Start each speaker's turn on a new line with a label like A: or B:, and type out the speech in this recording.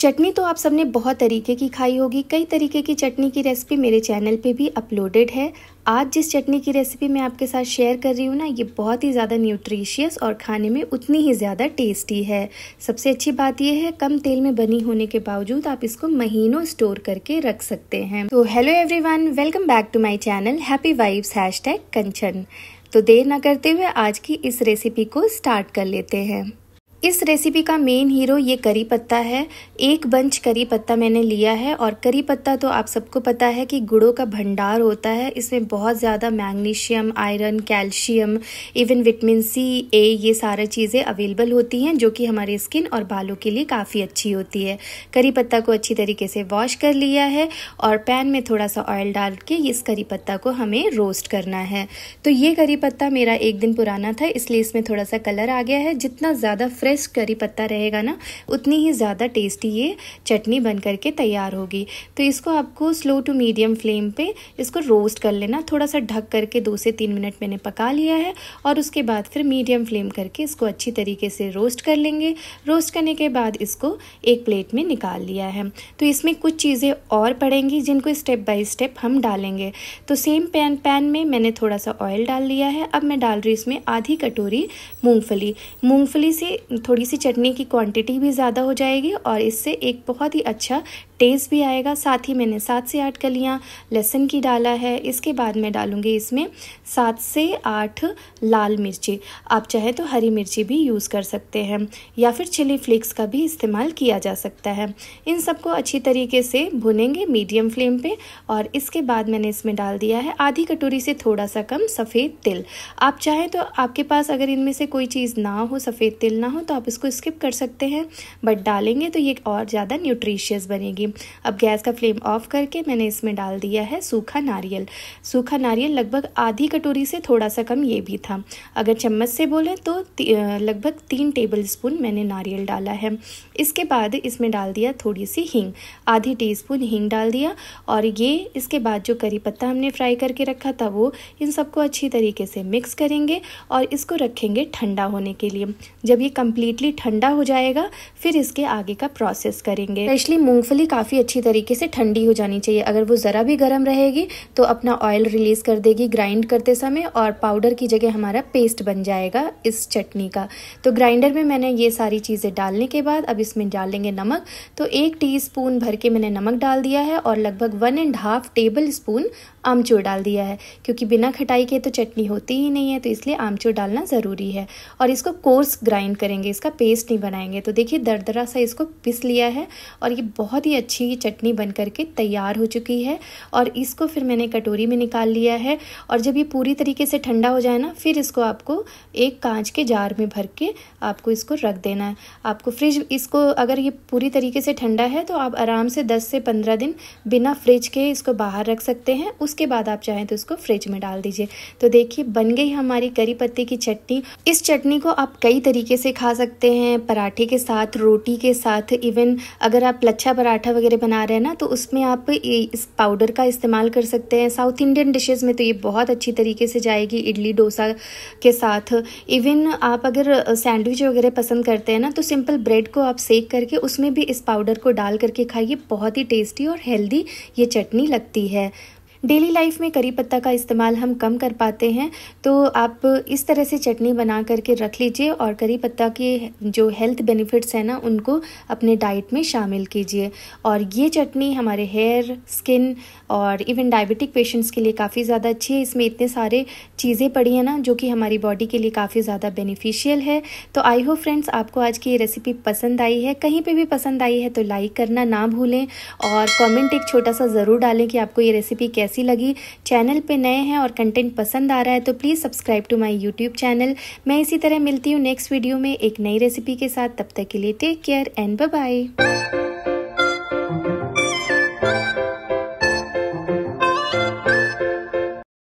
A: चटनी तो आप सबने बहुत तरीके की खाई होगी कई तरीके की चटनी की रेसिपी मेरे चैनल पे भी अपलोडेड है आज जिस चटनी की रेसिपी मैं आपके साथ शेयर कर रही हूँ ना ये बहुत ही ज़्यादा न्यूट्रिशियस और खाने में उतनी ही ज़्यादा टेस्टी है सबसे अच्छी बात यह है कम तेल में बनी होने के बावजूद आप इसको महीनों स्टोर करके रख सकते हैं तो hello every welcome back to my channel happy wifes hash Kanchan तो देर ना करते हुए आज की इस रेसिपी को स्टार्ट कर लेते हैं इस रेसिपी का मेन हीरो ये करी पत्ता है एक बंच करी पत्ता मैंने लिया है और करी पत्ता तो आप सबको पता है कि गुड़ों का भंडार होता है इसमें बहुत ज़्यादा magnesium iron calcium even vitamin C A ये सारा चीज़ें अवेलेबल होती हैं जो कि हमारे स्किन और बालों के लिए काफ़ी अच्छी होती है करी पत्ता को अच्छी तरीके से वॉश कर लिया है और पैन में थोड़ा सा ऑयल डाल के इस करी पत्ता को हमें रोस्ट करना है तो ये करी पत्ता मेरा एक दिन पुराना था इसलिए इसमें थोड़ा सा कलर आ गया है जितना ज़्यादा फ्रेश फ्रेश करी पत्ता रहेगा ना उतनी ही ज़्यादा टेस्टी ये चटनी बन करके तैयार होगी तो इसको आपको स्लो टू मीडियम फ्लेम पे इसको रोस्ट कर लेना थोड़ा सा ढक करके दो से तीन मिनट मैंने पका लिया है और उसके बाद फिर मीडियम फ्लेम करके इसको अच्छी तरीके से रोस्ट कर लेंगे रोस्ट करने के बाद इसको एक प्लेट में निकाल लिया है तो इसमें कुछ चीज़ें और पड़ेंगी जिनको स्टेप बाय स्टेप हम डालेंगे तो सेम पैन पैन में मैंने थोड़ा सा ऑयल डाल लिया है अब मैं डाल रही इसमें आधी कटोरी मूँगफली मूँगफली से थोड़ी सी चटनी की क्वांटिटी भी ज़्यादा हो जाएगी और इससे एक बहुत ही अच्छा टेस्ट भी आएगा साथ ही मैंने सात से आठ कलियाँ लहसुन की डाला है इसके बाद मैं डालूँगी इसमें सात से आठ लाल मिर्ची आप चाहे तो हरी मिर्ची भी यूज़ कर सकते हैं या फिर चिली फ्लेक्स का भी इस्तेमाल किया जा सकता है इन सबको अच्छी तरीके से भुनेंगे मीडियम फ्लेम पे और इसके बाद मैंने इसमें डाल दिया है आधी कटोरी से थोड़ा सा कम सफ़ेद तिल आप चाहें तो आपके पास अगर इनमें से कोई चीज़ ना हो सफ़ेद तिल ना हो तो आप इसको स्किप कर सकते हैं बट डालेंगे तो ये और ज़्यादा न्यूट्रीशियस बनेगी लूँगी अब गैस का फ्लेम ऑफ करके मैंने इसमें डाल दिया है सूखा नारियल सूखा नारियल लगभग आधी कटोरी से थोड़ा सा कम ये भी था अगर चम्मच से बोलें तो ती, लगभग तीन टेबल स्पून मैंने नारियल डाला है इसके बाद इसमें डाल दिया थोड़ी सी हींग आधी टी स्पून हींग डाल दिया और ये इसके बाद जो करी पत्ता हमने फ्राई करके रखा था वो इन सबको अच्छी तरीके से मिक्स करेंगे और इसको रखेंगे ठंडा होने के लिए जब ये कम्प्लीटली ठंडा हो जाएगा फिर इसके आगे का प्रोसेस करेंगे स्पेशली मूंगफली काफ़ी अच्छी तरीके से ठंडी हो जानी चाहिए अगर वो ज़रा भी गर्म रहेगी तो अपना ऑयल रिलीज़ कर देगी ग्राइंड करते समय और पाउडर की जगह हमारा पेस्ट बन जाएगा इस चटनी का तो ग्राइंडर में मैंने ये सारी चीज़ें डालने के बाद अब इसमें डालेंगे नमक तो एक टी भर के मैंने नमक डाल दिया है और लगभग one and half tablespoon आमचूर डाल दिया है क्योंकि बिना खटाई के तो चटनी होती ही नहीं है तो इसलिए आमचूर डालना ज़रूरी है और इसको कोर्स ग्राइंड करेंगे इसका पेस्ट नहीं बनाएंगे तो देखिए दरदरा सा इसको पिस लिया है और ये बहुत ही अच्छी चटनी बन करके तैयार हो चुकी है और इसको फिर मैंने कटोरी में निकाल लिया है और जब ये पूरी तरीके से ठंडा हो जाए ना फिर इसको आपको एक कांच के जार में भर के आपको इसको रख देना है आपको फ्रिज इसको अगर ये पूरी तरीके से ठंडा है तो आप आराम से दस से पंद्रह दिन बिना फ्रिज के इसको बाहर रख सकते हैं उसके बाद आप चाहें तो इसको फ्रिज में डाल दीजिए तो देखिए बन गई हमारी करी पत्ते की चटनी इस चटनी को आप कई तरीके से खा सकते हैं पराठे के साथ रोटी के साथ इवन अगर आप लच्छा पराठा वगैरह बना रहे हैं ना तो उसमें आप इस पाउडर का इस्तेमाल कर सकते हैं साउथ इंडियन डिशेज़ में तो ये बहुत अच्छी तरीके से जाएगी इडली डोसा के साथ इवन आप अगर सैंडविच वगैरह पसंद करते हैं ना तो सिंपल ब्रेड को आप सेक करके उसमें भी इस पाउडर को डाल करके खाइए बहुत ही टेस्टी और हेल्दी ये चटनी लगती है डेली लाइफ में करी पत्ता का इस्तेमाल हम कम कर पाते हैं तो आप इस तरह से चटनी बना करके रख लीजिए और करी पत्ता के जो हेल्थ बेनिफिट्स हैं ना उनको अपने डाइट में शामिल कीजिए और ये चटनी हमारे हेयर स्किन और इवन डायबिटिक पेशेंट्स के लिए काफ़ी ज़्यादा अच्छी है इसमें इतने सारे चीज़ें पड़ी हैं ना जो कि हमारी बॉडी के लिए काफ़ी ज़्यादा बेनिफिशियल है तो आई होप फ्रेंड्स आपको आज की ये रेसिपी पसंद आई है कहीं पर भी पसंद आई है तो लाइक करना ना भूलें और कॉमेंट एक छोटा सा ज़रूर डालें कि आपको ये रेसिपी कैसे कैसी लगी चैनल पे नए हैं और कंटेंट पसंद आ रहा है तो please subscribe to my YouTube channel मैं इसी तरह मिलती हूँ नेक्स्ट वीडियो में एक नई रेसिपी के साथ तब तक के लिए टेक केयर एंड बाय